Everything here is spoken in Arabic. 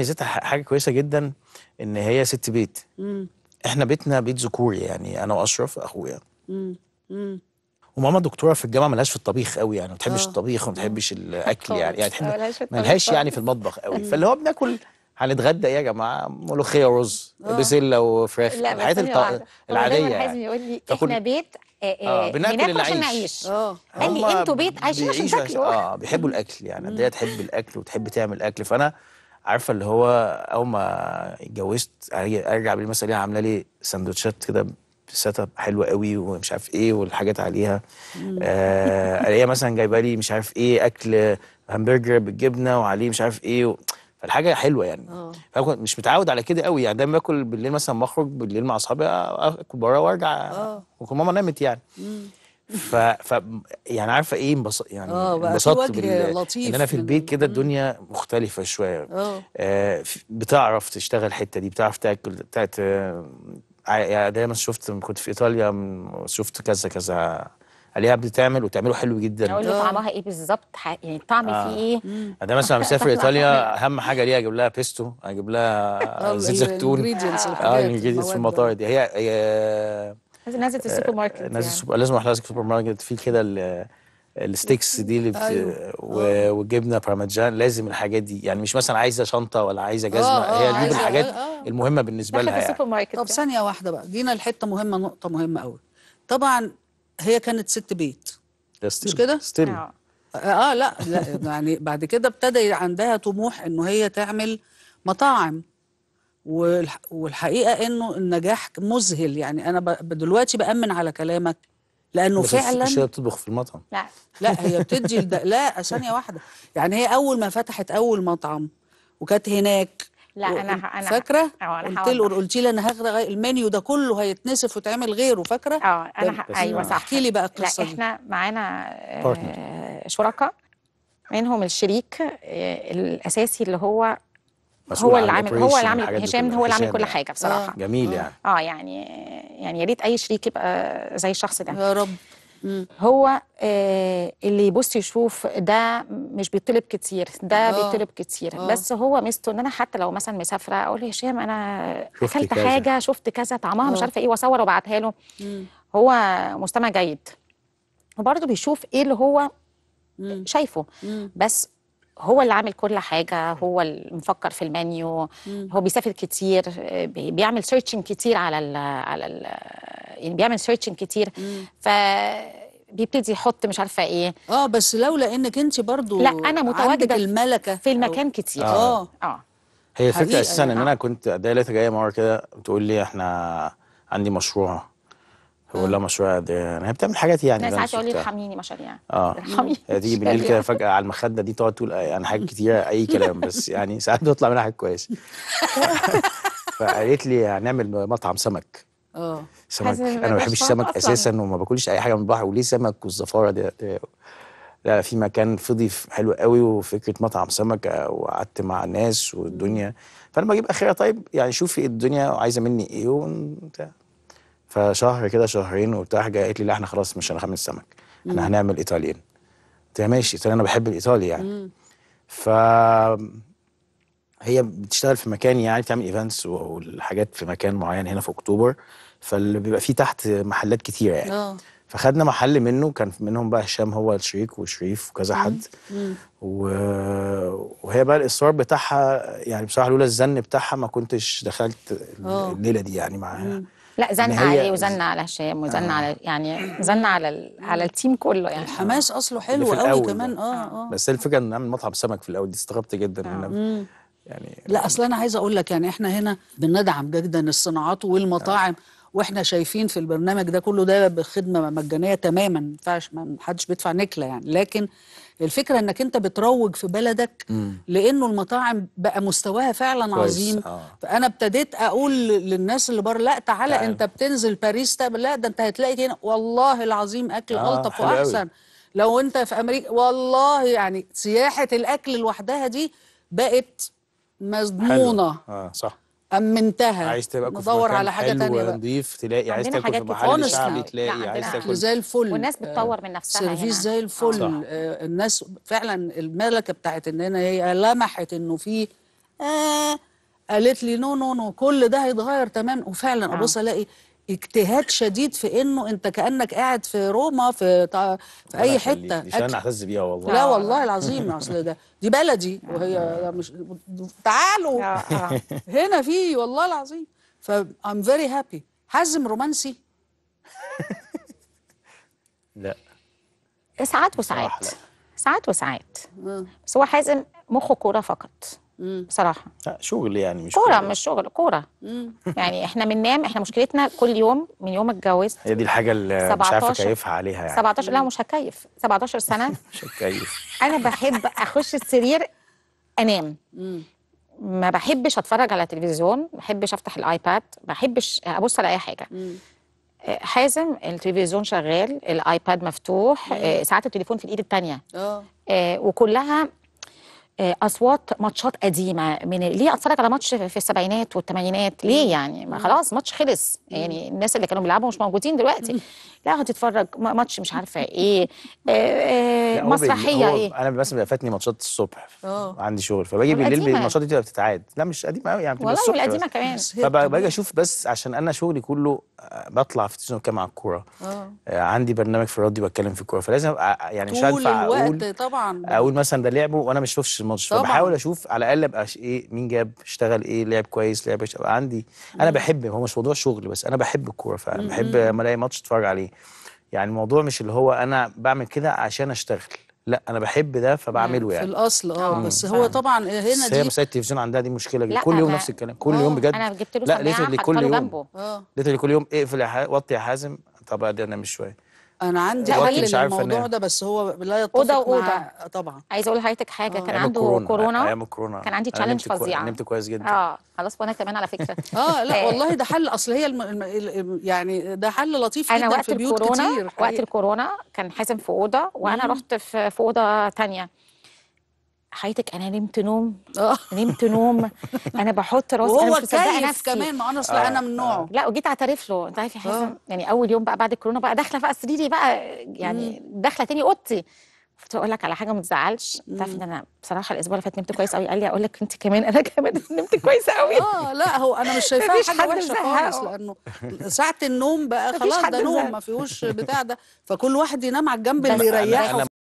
ميزتها حاجه كويسه جدا ان هي ست بيت مم. احنا بيتنا بيت ذكوري يعني انا واشرف اخويا وماما دكتوره في الجامعه ملهاش في الطبيخ قوي يعني ما بتحبش آه. الطبيخ وما بتحبش الاكل يعني يعني ملهاش يعني في المطبخ قوي فاللي هو بناكل هنتغدى ايه يا جماعه ملوخيه ورز آه. بسله وفراخ الحاجات الط... العاديه يعني يقول لي احنا بيت آه آه, آه، بناكل عشان نعيش اه قال لي انتوا بيت عايشين عشان تاكلوا اه بيحبوا الاكل يعني هي تحب الاكل وتحب تعمل اكل فانا عارفه اللي هو اول ما اتجوزت ارجع بيه مثلا عامله لي سندوتشات كده سيت اب حلو قوي ومش عارف ايه والحاجات عليها آه، الاقيها مثلا جايبه لي مش عارف ايه اكل همبرجر بالجبنه وعليه مش عارف ايه و... فالحاجه حلوه يعني أوه. فكنت مش متعود على كده قوي يعني دايما باكل بالليل مثلا بخرج بالليل مع اصحابي آه، آه، اكل بره وارجع وكل ماما نامت يعني مم. ف, ف يعني عارفه ايه انبس... يعني آه، انبسطت بال... لطيف ان انا في البيت كده الدنيا مختلفه شويه آه, آه، بتعرف تشتغل الحته دي بتعرف تاكل بتاعت آه، يعني دايما شفت كنت في ايطاليا شفت كذا كذا عليها بتعمل وتعمله حلو جدا اقول له طعمها ايه بالظبط يعني الطعم آه. فيه ايه انا مثلا مسافر ايطاليا اهم حاجه ليها اجيب لها بيستو اجيب لها زيت أيوة، زيتون اه الانجريدينتس في المطار دي هي, هي نازله السوبر ماركت آه، نازله يعني. السوبر لازم اروح السوبر ماركت في كده الستيكس دي اللي أيوه. آه. وجبنه والجبنه بارميجان لازم الحاجات دي يعني مش مثلا عايزه شنطه ولا عايزه جزمه أوه هي دي آه، الحاجات المهمه بالنسبه لها يعني. طب يعني. ثانيه واحده بقى جينا لحته مهمه نقطه مهمه قوي طبعا هي كانت ست بيت مش كده؟ اه لا, لا يعني بعد كده ابتدى عندها طموح انه هي تعمل مطاعم والحقيقه انه النجاح مذهل يعني انا دلوقتي بامن على كلامك لانه بس فعلا مش هي بتطبخ في المطعم لا لا هي بتدي الد... لا ثانيه واحده يعني هي اول ما فتحت اول مطعم وكانت هناك لا و... انا انا فاكره أه، قلت له قلت لي انا هغير المنيو ده كله هيتنسف وتعمل غيره فاكره اه انا ح... ايوه صح احكي لي بقى القصه لا احنا معانا آه، شركاء منهم الشريك آه، الاساسي اللي هو هو اللي عامل هو اللي عامل هشام هو اللي عامل كل يعني. حاجه بصراحه آه. جميل آه. يعني اه يعني يعني يا ريت اي شريك يبقى زي الشخص ده يا رب هو آه اللي يبص يشوف ده مش بيطلب كتير ده أوه. بيطلب كتير أوه. بس هو ميزته ان انا حتى لو مثلا مسافره اقول له هشام انا اكلت كذا. حاجه شفت كذا طعمها مش آه. عارفه ايه واصور وابعتها له هو مستمع جيد وبرده بيشوف ايه اللي هو مم. شايفه مم. بس هو اللي عامل كل حاجه هو اللي مفكر في المنيو مم. هو بيسافر كتير بيعمل سيرشنج كتير على الـ على الـ يعني بيعمل سيرشنج كتير ف بيبتدي يحط مش عارفه ايه اه بس لولا انك انت برضو لا انا متواجده الملكه في المكان أو... كتير اه اه, آه. هي الفكره اساسا ان يعني. انا كنت ادعي جايه مره كده بتقول لي احنا عندي مشروع بقول لها مشروع يعني هي بتعمل حاجات يعني ناس ساعات تقول لي ارحميني مشاريع يعني. اه ارحميني تيجي بالليل كده فجاه على المخده دي تقعد تقول يعني حاجات كتيره اي كلام بس يعني ساعات بتطلع منها حاجات كويسه فقالت لي هنعمل مطعم سمك اه سمك انا ما بحبش السمك اساسا وما باكلش اي حاجه من البحر وليه سمك والزفاره دي, دي لا في مكان فضي حلو قوي وفكره مطعم سمك آه، وقعدت مع ناس والدنيا فانا بجيب اخرها طيب يعني شوفي الدنيا عايزه مني ايه وانت فشهر كده شهرين وبتاع حاجه قالت لي لا احنا خلاص مش هنخمس سمك احنا هنعمل ايطاليين قلت لها ماشي ايطاليين انا بحب الايطالي يعني ف هي بتشتغل في مكان يعني بتعمل ايفنتس والحاجات في مكان معين هنا في اكتوبر فاللي بيبقى فيه تحت محلات كتير يعني أوه. فخدنا محل منه كان منهم بقى هشام هو الشريك وشريف وكذا حد و... وهي بقى الاصرار بتاعها يعني بصراحه لولا الزن بتاعها ما كنتش دخلت آه. الليله دي يعني معاها لا زن يعني عليه وزن على هشام وزن آه. على يعني زن على ال... على التيم كله يعني الحماس اصله حلو قوي كمان آه،, اه اه بس الفكره ان نعمل مطعم سمك في الاول دي استغربت جدا آه. يعني لا اصل انا عايزه اقول لك يعني احنا هنا بندعم جدا الصناعات آه. والمطاعم آه. واحنا شايفين في البرنامج ده كله ده بخدمه مجانيه تماما ما ينفعش ما حدش بيدفع نكله يعني لكن الفكره انك انت بتروج في بلدك لانه المطاعم بقى مستواها فعلا كويس. عظيم آه. فانا ابتديت اقول للناس اللي بره لا تعالى انت بتنزل باريس لا ده انت هتلاقي هنا والله العظيم اكل آه الطف واحسن لو انت في امريكا والله يعني سياحه الاكل لوحدها دي بقت مضمونه آه صح أم انتهى عايز تبقى تدور على حاجة تانية بقى نضيف تلاقي عايز تاكل في محل شعبي تلاقي عايز تاكل زي الفل والناس بتطور من نفسها سيرفيس زي الفل آه الناس فعلا الملكة بتاعت ان هي لمحت إنه في آه قالت لي نو نو نو كل ده هيتغير تمام وفعلا ابص نعم. الاقي اجتهاد شديد في انه انت كانك قاعد في روما في طا... في اي حته دي عشان احتز بيها والله لا والله العظيم اصل ده دي بلدي وهي مش تعالوا اه، اه. هنا في والله العظيم ف ام فيري هابي حزم رومانسي لا ساعات وساعات ساعات وساعات آه. بس هو حازم مخه كوره فقط بصراحه شغل يعني مش كوره مش شغل كوره يعني احنا بننام احنا مشكلتنا كل يوم من يوم ما اتجوزت هي دي الحاجه اللي مش عارفه اكيفها عليها يعني 17 لا مش هكيف 17 سنه مش هكيف انا بحب اخش السرير انام ما بحبش اتفرج على التلفزيون ما بحبش افتح الايباد ما بحبش ابص على اي حاجه آه، حازم التلفزيون شغال الايباد مفتوح آه، ساعات التليفون في الايد الثانيه آه. اه وكلها آه، اصوات ماتشات قديمه من ليه اتفرج على ماتش في السبعينات والثمانينات ليه يعني ما خلاص ماتش خلص يعني الناس اللي كانوا بيلعبوا مش موجودين دلوقتي لا هتتفرج ماتش مش عارفه ايه آه، آه، مسرحيه ايه انا مثلا بيبقى فاتني ماتشات الصبح أوه. عندي شغل فباجي بالليل الماتشات دي بتتعاد لا مش قديمه قوي يعني والله القديمه كمان فباجي اشوف بس عشان انا شغلي كله بطلع في التلفزيون كام على الكوره عندي برنامج في الراديو بتكلم في الكوره فلازم يعني مش هينفع اقول طول الوقت طبعا اقول مثلا ده لعبه وانا مش شوفش الماتش فبحاول اشوف على الاقل ابقى ايه مين جاب اشتغل ايه لعب كويس لعب ابقى عندي انا بحب هو مش موضوع شغل بس انا بحب الكوره فعلا بحب لما الاقي ماتش اتفرج عليه يعني الموضوع مش اللي هو انا بعمل كده عشان اشتغل لا انا بحب ده فبعمله يعني في الاصل اه بس هو فعلا. طبعا آه، هنا دي هي مسائل التلفزيون عندها دي مشكله جدا كل يوم نفس الكلام كل يوم بجد انا جبت له لا ليه كل يوم آه. ليه كل يوم اقفل إيه وطي يا حازم طب انا مش شويه انا عندي حل للموضوع ده بس هو لا يتفق أوضة وأوضة. مع طبعا عايزه اقول لحضرتك حاجه آه. كان عنده كورونا, كورونا. ايام الكورونا كان عندي تشالنج فظيعه نمت كويس جدا اه خلاص وانا كمان على فكره اه لا إيه. والله ده حل اصل هي الم... الم... يعني ده حل لطيف أنا جدا وقت في بيوت الكورونا كتير حقيقة. وقت الكورونا كان حازم في اوضه وانا مم. رحت في اوضه ثانيه حياتك انا نمت نوم آه. نمت نوم انا بحط راسي وهو نفسي كمان ما انا اصل انا آه. من نوعه آه. لا وجيت اعترف له انت عارف يا حسن يعني اول يوم بقى بعد الكورونا بقى داخله بقى سريري بقى يعني داخله تاني اوضتي قلت اقول لك على حاجه ما تزعلش عارف ان انا بصراحه الاسبوع اللي فات نمت كويس قوي قال لي اقول لك انت كمان انا كمان نمت كويس قوي اه لا هو انا مش شايفاه حاجه وحشه خالص لانه ساعه النوم بقى خلاص ده نوم ما فيهوش بتاع ده فكل واحد ينام على الجنب اللي يريحه